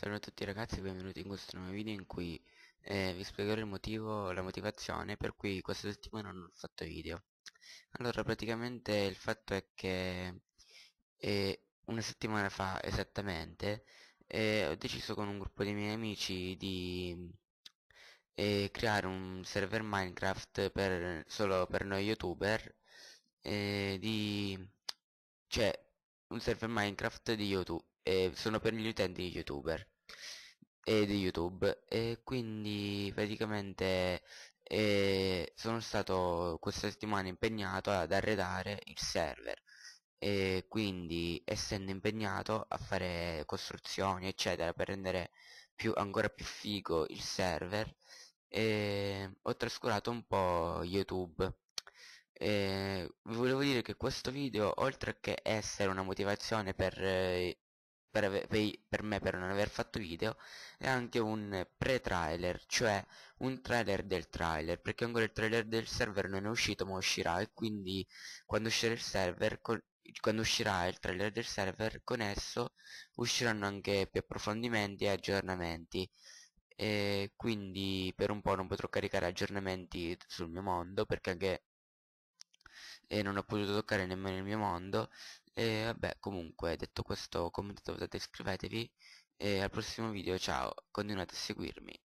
Salve a tutti ragazzi e benvenuti in questo nuovo video in cui eh, vi spiegherò il motivo, la motivazione per cui questa settimana non ho fatto video Allora praticamente il fatto è che eh, una settimana fa esattamente eh, ho deciso con un gruppo di miei amici di eh, creare un server Minecraft per, solo per noi youtuber eh, di, cioè un server Minecraft di YouTube eh, sono per gli utenti youtuber e di youtube e quindi praticamente eh, sono stato questa settimana impegnato ad arredare il server e quindi essendo impegnato a fare costruzioni eccetera per rendere più, ancora più figo il server eh, ho trascurato un po' youtube eh, volevo dire che questo video oltre che essere una motivazione per eh, per, per, per me per non aver fatto video è anche un pre-trailer cioè un trailer del trailer perché ancora il trailer del server non è uscito ma uscirà e quindi quando uscirà il server col, quando uscirà il trailer del server con esso usciranno anche più approfondimenti e aggiornamenti e quindi per un po' non potrò caricare aggiornamenti sul mio mondo perché anche e non ho potuto toccare nemmeno il mio mondo e vabbè comunque detto questo commentate votate iscrivetevi e al prossimo video ciao continuate a seguirmi